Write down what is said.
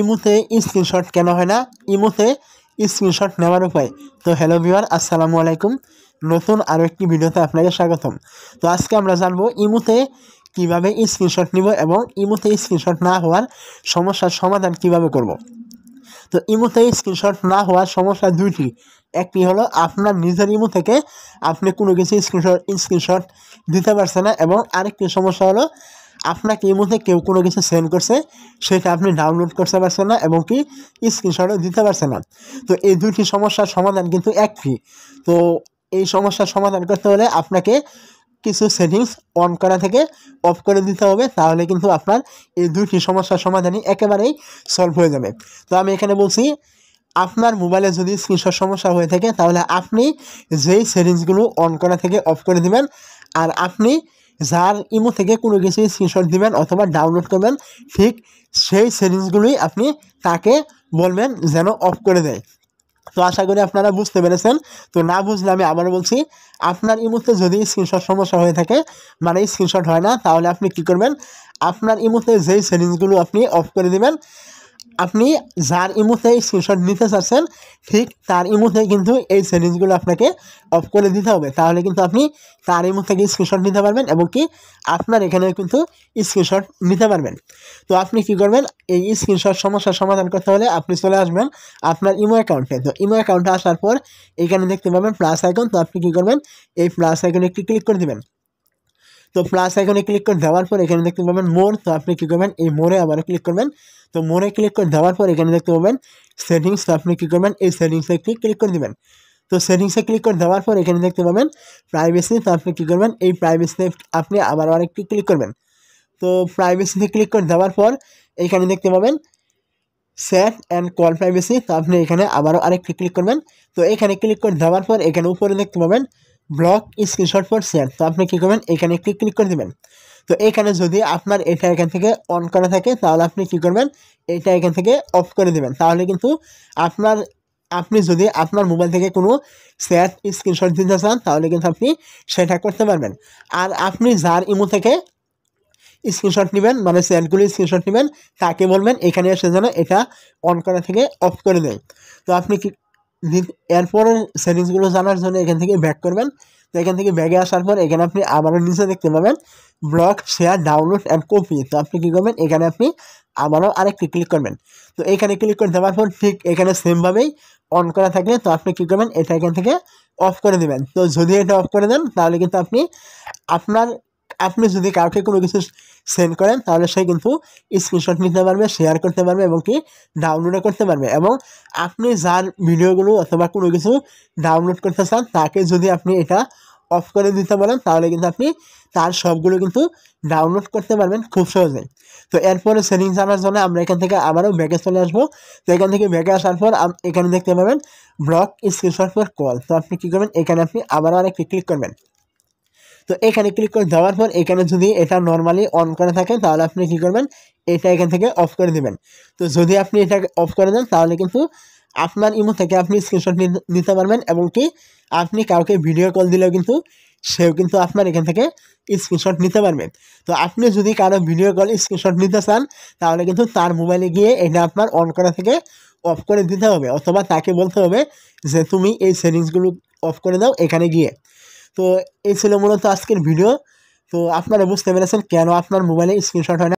ইমুতে স্ক্রিনশট কেন হয় না ইমুতে স্ক্রিনশট নেওয়ার উপায় তো হ্যালো ভিওয়ার আসসালামু আলাইকুম নতুন আরও একটি ভিডিওতে আপনাকে স্বাগতম তো আজকে আমরা জানবো ইমুতে কিভাবে স্ক্রিনশট নিব এবং ইমুতে স্ক্রিনশট না হওয়ার সমস্যার সমাধান কিভাবে করব। তো ইমুতে স্ক্রিনশট না হওয়ার সমস্যা দুইটি একটি হলো আপনার নিজের ইমু থেকে আপনি কোনো কিছু স্ক্রিনশট স্ক্রিনশট দিতে পারছে না এবং আরেকটি সমস্যা হলো আপনার মধ্যে কেউ কোনো কিছু সেন্ড করছে সেটা আপনি ডাউনলোড করতে পারছেন না এবং কি স্ক্রিনশটও দিতে পারছেন না তো এই দুটি সমস্যার সমাধান কিন্তু একই তো এই সমস্যার সমাধান করতে হলে আপনাকে কিছু সেটিংস অন করা থেকে অফ করে দিতে হবে তাহলে কিন্তু আপনার এই দুটি সমস্যার সমাধানই একেবারেই সলভ হয়ে যাবে তো আমি এখানে বলছি আপনার মোবাইলে যদি স্ক্রিনশট সমস্যা হয়ে থাকে তাহলে আপনি যেই সেটিংসগুলো অন করা থেকে অফ করে দেবেন আর আপনি যার ইমো থেকে কোনো কিছু স্ক্রিনশট দিবেন অথবা ডাউনলোড করবেন ঠিক সেই সেটিংসগুলোই আপনি তাকে বলবেন যেন অফ করে দেয় তো আশা করি আপনারা বুঝতে পেরেছেন তো না বুঝলে আমি আবার বলছি আপনার ইমোতে যদি স্ক্রিনশট সমস্যা হয়ে থাকে মানে স্ক্রিনশট হয় না তাহলে আপনি কি করবেন আপনার ইমোতে যেই সেটিংসগুলো আপনি অফ করে দেবেন আপনি যার ইমোতে এই স্ক্রিনশট নিতে চাচ্ছেন ঠিক তার ইমোতে কিন্তু এই সেটিংসগুলো আপনাকে অফ করে দিতে হবে তাহলে কিন্তু আপনি তার ইমো থেকে স্ক্রিনশট নিতে পারবেন এবং কি আপনার এখানেও কিন্তু স্ক্রিনশট নিতে পারবেন তো আপনি কি করবেন এই স্ক্রিনশট সমস্যার সমাধান করতে হলে আপনি চলে আসবেন আপনার ইমো অ্যাকাউন্টে তো ইমো অ্যাকাউন্টে আসার পর এখানে দেখতে পাবেন প্লাস আইকন তো আপনি কী করবেন এই প্লাস আইকনে একটি ক্লিক করে দেবেন तो प्लस आइकन पे क्लिक कर दबाने पर এখানে দেখতে পাবেন মোর তো আপনি কি করবেন এই মোরে আবার ক্লিক করবেন তো মোরে ক্লিক করে दबाने पर এখানে দেখতে পাবেন সেটিংস আপনি কি করবেন এই সেটিংস এ ক্লিক ক্লিক করে দিবেন तो सेटिंग्स पे क्लिक कर दबाने पर এখানে দেখতে পাবেন প্রাইভেসি আপনি কি করবেন এই প্রাইভেসি নে আপনি আবার আরেক ক্লিক করবেন तो प्राइवेसी पे क्लिक कर दबाने पर এখানে দেখতে পাবেন সেট এন্ড কল প্রাইভেসি আপনি এখানে আবারো আরেক ক্লিক করবেন तो এখানে ক্লিক করে दबाने पर এখানে উপরে দেখতে পাবেন ব্লক স্ক্রিনশট ফর শেয়ার তো আপনি কী করবেন এখানে একটি ক্লিক করে দেবেন তো এখানে যদি আপনার এটা এখান থেকে অন করা থাকে তাহলে আপনি কী করবেন এটা এখান থেকে অফ করে দেবেন তাহলে কিন্তু আপনার আপনি যদি আপনার মোবাইল থেকে কোনো শেয়ার স্ক্রিনশট দিতে চান তাহলে কিন্তু আপনি সেটা করতে পারবেন আর আপনি যার ইমো থেকে স্ক্রিনশট নেবেন মানে শেয়ারগুলি স্ক্রিনশট নেবেন তাকে বলবেন এখানে এসে যেন এটা অন করা থেকে অফ করে দেয় তো আপনি এরপরের সেটিংসগুলো জানার জন্য এখান থেকে ব্যাক করবেন তো এখান থেকে ব্যাগে আসার পর এখানে আপনি আবারও নিচে দেখতে পাবেন block share download and copy তো আপনি কী করবেন এখানে আপনি আবারও আরেকটি ক্লিক করবেন তো এখানে ক্লিক করে দেওয়ার পর ঠিক এখানে সেমভাবেই অন করা থাকলে তো আপনি কী করবেন এটা এখান থেকে অফ করে দেবেন তো যদি এটা অফ করে দেন তাহলে কিন্তু আপনি আপনার আপনি যদি কাউকে কোনো কিছু সেন্ড করেন তাহলে সে কিন্তু স্ক্রিনশট নিতে পারবে শেয়ার করতে পারবে এবং কি ডাউনলোডও করতে পারবে এবং আপনি যার ভিডিওগুলো অথবা কোনো কিছু ডাউনলোড করতে চান তাকে যদি আপনি এটা অফ করে দিতে পারেন তাহলে কিন্তু আপনি তার সবগুলো কিন্তু ডাউনলোড করতে পারবেন খুব সহজে তো এরপরে সেটিং জানার জন্য আমরা এখান থেকে আবারও ব্যাগে চলে আসবো তো এখান থেকে ব্যাগে আসার পর এখানে দেখতে পাবেন ব্লক স্ক্রিনশট ফর কল তো আপনি কী করবেন এখানে আপনি আবারও আরেকটি ক্লিক করবেন তো এখানে ক্লিক করে দেওয়ার পর এখানে যদি এটা নর্মালি অন করে থাকে তাহলে আপনি কী করবেন এটা এখান থেকে অফ করে দেবেন তো যদি আপনি এটা অফ করে দেন তাহলে কিন্তু আপনার ইমো থেকে আপনি স্ক্রিনশট নিতে পারবেন এবং কি আপনি কাউকে ভিডিও কল দিলেও কিন্তু সেও কিন্তু আপনার এখান থেকে স্ক্রিনশট নিতে পারবেন তো আপনি যদি কারো ভিডিও কল স্ক্রিনশট নিতে চান তাহলে কিন্তু তার মোবাইলে গিয়ে এটা আপনার অন করা থেকে অফ করে দিতে হবে অথবা তাকে বলতে হবে যে তুমি এই সেটিংসগুলো অফ করে দাও এখানে গিয়ে তো এই ছিল মূলত আজকের ভিডিও তো আপনারা বুঝতে পেরেছেন কেন আপনার মোবাইলে স্ক্রিনশট হয় না